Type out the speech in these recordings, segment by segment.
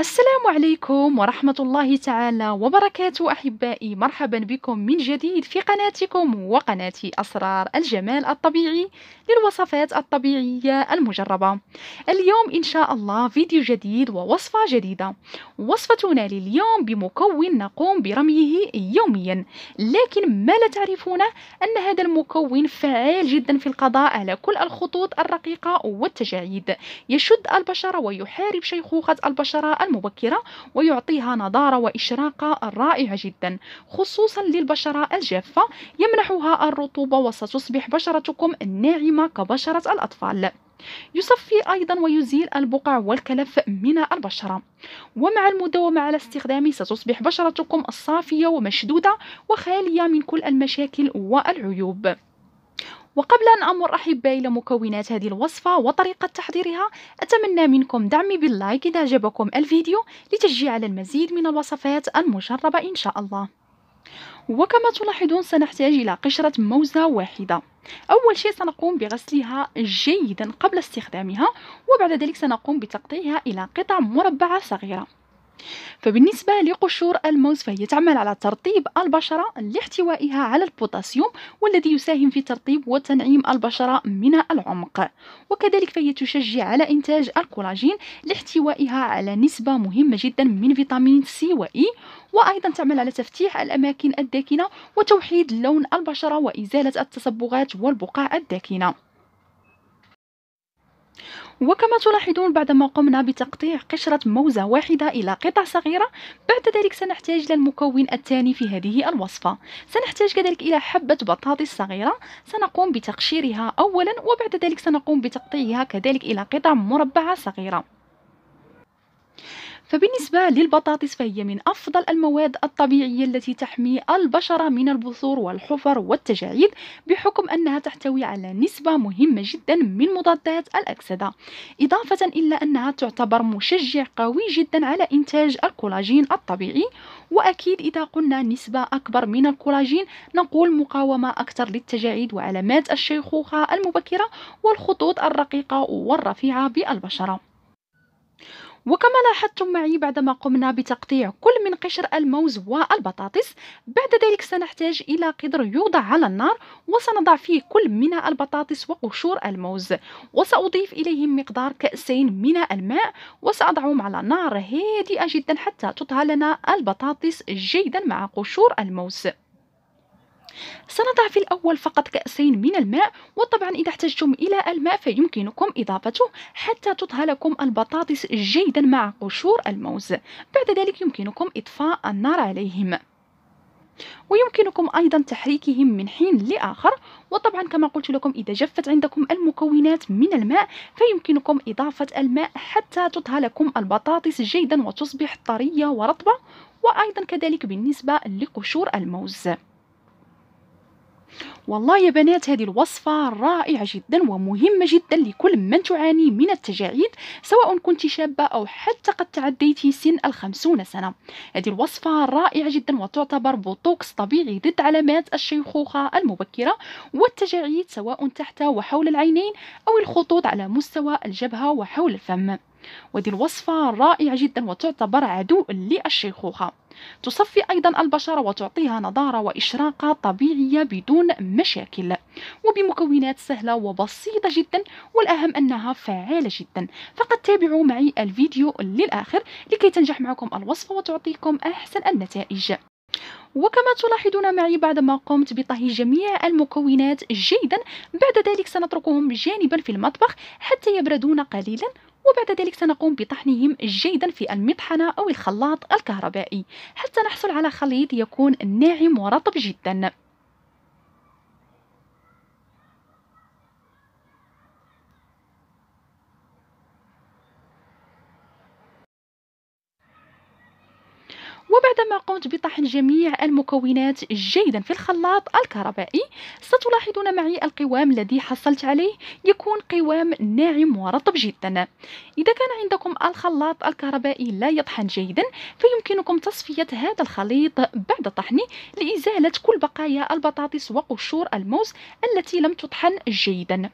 السلام عليكم ورحمة الله تعالى وبركاته أحبائي مرحبا بكم من جديد في قناتكم وقناة أسرار الجمال الطبيعي للوصفات الطبيعية المجربة اليوم إن شاء الله فيديو جديد ووصفة جديدة وصفتنا لليوم بمكون نقوم برميه يوميا لكن ما لا تعرفون أن هذا المكون فعال جدا في القضاء على كل الخطوط الرقيقة والتجاعيد يشد البشرة ويحارب شيخوخة البشرة مبكرة ويعطيها نضارة وإشراقة رائعة جدا خصوصا للبشرة الجافة يمنحها الرطوبة وستصبح بشرتكم ناعمة كبشرة الأطفال يصفي أيضا ويزيل البقع والكلف من البشرة ومع المداومة على استخدامه ستصبح بشرتكم الصافية ومشدودة وخالية من كل المشاكل والعيوب وقبل أن أمر أحبائي إلى مكونات هذه الوصفة وطريقة تحضيرها أتمنى منكم دعمي باللايك إذا عجبكم الفيديو لتشجيع على المزيد من الوصفات المجربة إن شاء الله وكما تلاحظون سنحتاج إلى قشرة موزة واحدة أول شيء سنقوم بغسلها جيدا قبل استخدامها وبعد ذلك سنقوم بتقطيعها إلى قطع مربعة صغيرة فبالنسبة لقشور الموز فهي تعمل على ترطيب البشرة لاحتوائها على البوتاسيوم والذي يساهم في ترطيب وتنعيم البشرة من العمق وكذلك فهي تشجع على إنتاج الكولاجين لاحتوائها على نسبة مهمة جدا من فيتامين سي وإي وأيضا تعمل على تفتيح الأماكن الداكنة وتوحيد لون البشرة وإزالة التصبغات والبقع الداكنة وكما تلاحظون بعدما قمنا بتقطيع قشرة موزة واحدة إلى قطع صغيرة بعد ذلك سنحتاج إلى المكون الثاني في هذه الوصفة سنحتاج كذلك إلى حبة بطاطس صغيرة سنقوم بتقشيرها أولا وبعد ذلك سنقوم بتقطيعها كذلك إلى قطع مربعة صغيرة فبالنسبة للبطاطس فهي من أفضل المواد الطبيعية التي تحمي البشرة من البثور والحفر والتجاعيد بحكم أنها تحتوي على نسبة مهمة جدا من مضادات الأكسدة إضافة إلى أنها تعتبر مشجع قوي جدا على إنتاج الكولاجين الطبيعي وأكيد إذا قلنا نسبة أكبر من الكولاجين نقول مقاومة أكثر للتجاعيد وعلامات الشيخوخة المبكرة والخطوط الرقيقة والرفيعة بالبشرة وكما لاحظتم معي بعدما قمنا بتقطيع كل من قشر الموز والبطاطس بعد ذلك سنحتاج إلى قدر يوضع على النار وسنضع فيه كل من البطاطس وقشور الموز وسأضيف إليهم مقدار كأسين من الماء وسأضعهم على نار هادئة جدا حتى تطهى لنا البطاطس جيدا مع قشور الموز سنضع في الأول فقط كأسين من الماء وطبعا إذا احتجتم إلى الماء فيمكنكم إضافته حتى تطهى لكم البطاطس جيدا مع قشور الموز بعد ذلك يمكنكم إطفاء النار عليهم ويمكنكم أيضا تحريكهم من حين لآخر وطبعا كما قلت لكم إذا جفت عندكم المكونات من الماء فيمكنكم إضافة الماء حتى تطهى لكم البطاطس جيدا وتصبح طرية ورطبة وأيضا كذلك بالنسبة لقشور الموز والله يا بنات هذه الوصفة رائعة جدا ومهمة جدا لكل من تعاني من التجاعيد سواء كنت شابة أو حتى قد تعديتي سن الخمسون سنة هذه الوصفة رائعة جدا وتعتبر بوتوكس طبيعي ضد علامات الشيخوخة المبكرة والتجاعيد سواء تحت وحول العينين أو الخطوط على مستوى الجبهة وحول الفم ودي الوصفة رائعة جدا وتعتبر عدو للشيخوخة تصفي أيضا البشرة وتعطيها نضارة وإشراقة طبيعية بدون مشاكل وبمكونات سهلة وبسيطة جدا والأهم أنها فعالة جدا فقد تابعوا معي الفيديو للآخر لكي تنجح معكم الوصفة وتعطيكم أحسن النتائج وكما تلاحظون معي بعدما قمت بطهي جميع المكونات جيدا بعد ذلك سنتركهم جانبا في المطبخ حتى يبردون قليلا وبعد ذلك سنقوم بطحنهم جيدا في المطحنة أو الخلاط الكهربائي حتى نحصل على خليط يكون ناعم ورطب جدا وبعدما قمت بطحن جميع المكونات جيدا في الخلاط الكهربائي ستلاحظون معي القوام الذي حصلت عليه يكون قوام ناعم ورطب جدا إذا كان عندكم الخلاط الكهربائي لا يطحن جيدا فيمكنكم تصفية هذا الخليط بعد طحنه لإزالة كل بقايا البطاطس وقشور الموز التي لم تطحن جيدا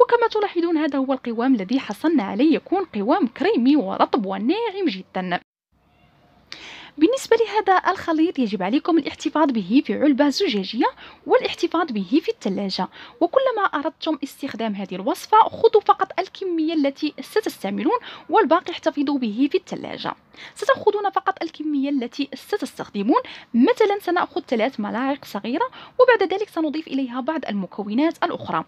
وكما تلاحظون هذا هو القوام الذي حصلنا عليه يكون قوام كريمي ورطب وناعم جدا بالنسبة لهذا الخليط يجب عليكم الاحتفاظ به في علبة زجاجية والاحتفاظ به في الثلاجة وكلما أردتم استخدام هذه الوصفة خذوا فقط الكمية التي ستستعملون والباقي احتفظوا به في الثلاجة ستأخذون فقط الكمية التي ستستخدمون مثلا سنأخذ ثلاث ملاعق صغيرة وبعد ذلك سنضيف إليها بعض المكونات الأخرى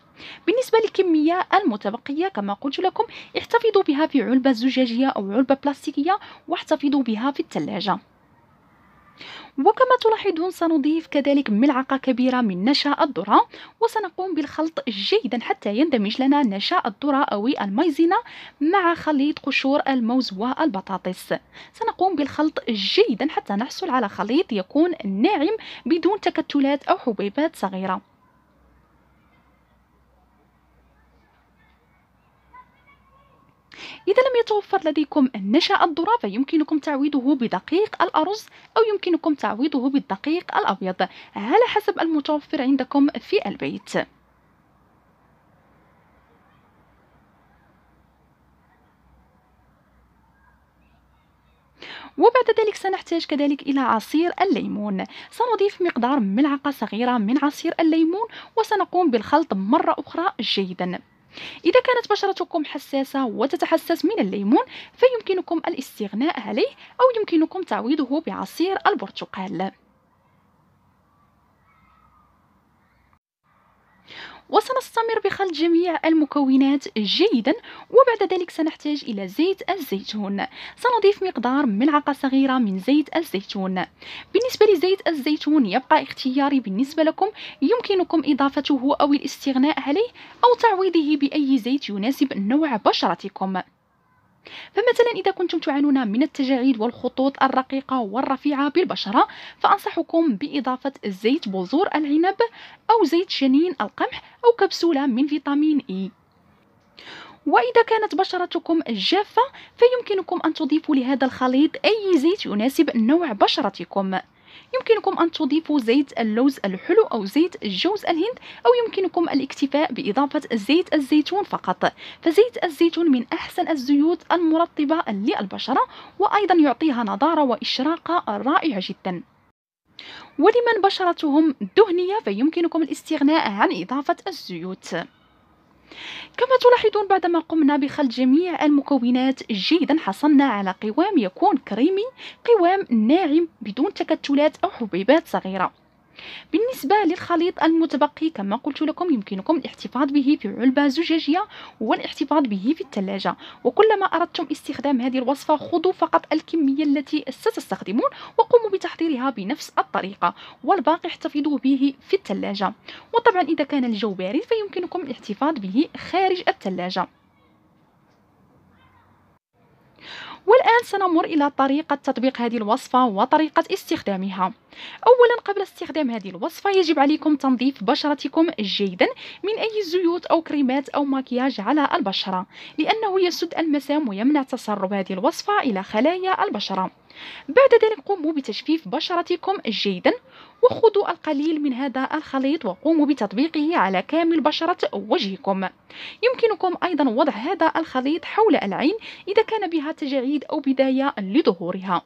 بالنسبة للكمية المتبقية كما قلت لكم احتفظوا بها في علبة زجاجية أو علبة بلاستيكية واحتفظوا بها في الثلاجة وكما تلاحظون سنضيف كذلك ملعقة كبيرة من نشا الذرة وسنقوم بالخلط جيدا حتى يندمج لنا نشا الذرة أو المايزينا مع خليط قشور الموز والبطاطس سنقوم بالخلط جيدا حتى نحصل على خليط يكون ناعم بدون تكتلات أو حبيبات صغيرة إذا لم يتوفر لديكم النشا الذرة فيمكنكم تعويضه بدقيق الأرز أو يمكنكم تعويضه بالدقيق الأبيض على حسب المتوفر عندكم في البيت وبعد ذلك سنحتاج كذلك إلى عصير الليمون سنضيف مقدار ملعقة صغيرة من عصير الليمون وسنقوم بالخلط مرة أخرى جيدا إذا كانت بشرتكم حساسة وتتحسس من الليمون فيمكنكم الاستغناء عليه أو يمكنكم تعويضه بعصير البرتقال وسنستمر بخلط جميع المكونات جيدا وبعد ذلك سنحتاج إلى زيت الزيتون سنضيف مقدار ملعقة صغيرة من زيت الزيتون بالنسبة لزيت الزيتون يبقى اختياري بالنسبة لكم يمكنكم إضافته أو الاستغناء عليه أو تعويضه بأي زيت يناسب نوع بشرتكم فمثلا إذا كنتم تعانون من التجاعيد والخطوط الرقيقة والرفيعة بالبشرة فأنصحكم بإضافة زيت بذور العنب أو زيت شنين القمح أو كبسولة من فيتامين إي e. وإذا كانت بشرتكم جافة فيمكنكم أن تضيفوا لهذا الخليط أي زيت يناسب نوع بشرتكم يمكنكم أن تضيفوا زيت اللوز الحلو أو زيت جوز الهند أو يمكنكم الاكتفاء بإضافة زيت الزيتون فقط فزيت الزيتون من أحسن الزيوت المرطبة للبشرة وأيضا يعطيها نضارة وإشراقة رائعة جدا ولمن بشرتهم دهنية فيمكنكم الاستغناء عن إضافة الزيوت كما تلاحظون بعدما قمنا بخلط جميع المكونات جيدا حصلنا على قوام يكون كريمي قوام ناعم بدون تكتلات أو حبيبات صغيرة بالنسبة للخليط المتبقي كما قلت لكم يمكنكم الاحتفاظ به في علبة زجاجية والاحتفاظ به في الثلاجة وكلما أردتم استخدام هذه الوصفة خذوا فقط الكمية التي ستستخدمون وقوموا بتحضيرها بنفس الطريقة والباقي احتفظوا به في الثلاجة وطبعا إذا كان الجو بارد فيمكنكم الاحتفاظ به خارج الثلاجة والآن سنمر إلى طريقة تطبيق هذه الوصفة وطريقة استخدامها أولا قبل استخدام هذه الوصفة يجب عليكم تنظيف بشرتكم جيدا من أي زيوت أو كريمات أو مكياج على البشرة لأنه يسد المسام ويمنع تسرب هذه الوصفة إلى خلايا البشرة بعد ذلك قوموا بتجفيف بشرتكم جيدا وخذوا القليل من هذا الخليط وقوموا بتطبيقه على كامل بشرة وجهكم يمكنكم أيضا وضع هذا الخليط حول العين إذا كان بها تجاعيد جديد أو بداية لظهورها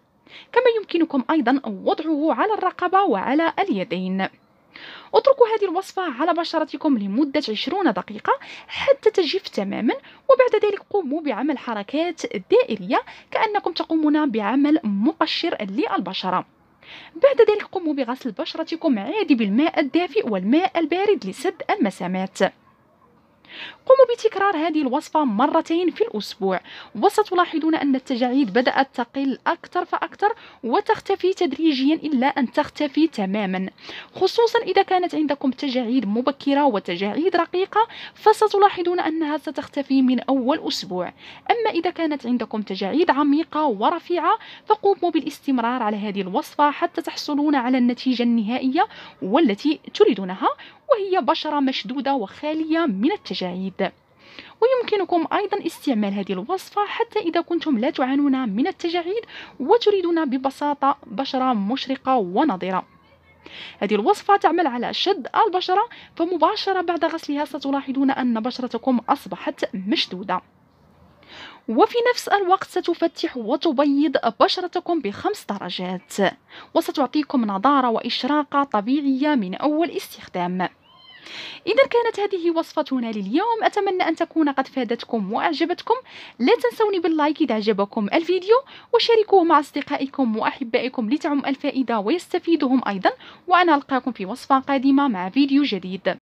كما يمكنكم أيضا وضعه على الرقبة وعلى اليدين اتركوا هذه الوصفة على بشرتكم لمدة 20 دقيقة حتى تجف تماما وبعد ذلك قوموا بعمل حركات دائرية كأنكم تقومون بعمل مقشر للبشرة بعد ذلك قوموا بغسل بشرتكم عادي بالماء الدافئ والماء البارد لسد المسامات قوموا بتكرار هذه الوصفة مرتين في الأسبوع وستلاحظون أن التجاعيد بدأت تقل أكثر فأكثر وتختفي تدريجيا إلا أن تختفي تماما خصوصا إذا كانت عندكم تجاعيد مبكرة وتجاعيد رقيقة فستلاحظون أنها ستختفي من أول أسبوع أما إذا كانت عندكم تجاعيد عميقة ورفيعة فقوموا بالاستمرار على هذه الوصفة حتى تحصلون على النتيجة النهائية والتي تريدونها وهي بشرة مشدودة وخالية من التجاعيد ويمكنكم أيضا استعمال هذه الوصفة حتى إذا كنتم لا تعانون من التجاعيد وتريدون ببساطة بشرة مشرقة ونضرة هذه الوصفة تعمل على شد البشرة فمباشرة بعد غسلها ستلاحظون أن بشرتكم أصبحت مشدودة وفي نفس الوقت ستفتح وتبيض بشرتكم بخمس درجات وستعطيكم نضارة وإشراقة طبيعية من أول استخدام إذا كانت هذه وصفتنا لليوم أتمنى أن تكون قد فادتكم وأعجبتكم لا تنسوني باللايك إذا أعجبكم الفيديو وشاركوه مع أصدقائكم وأحبائكم لتعم الفائدة ويستفيدهم أيضا وأنا ألقاكم في وصفة قادمة مع فيديو جديد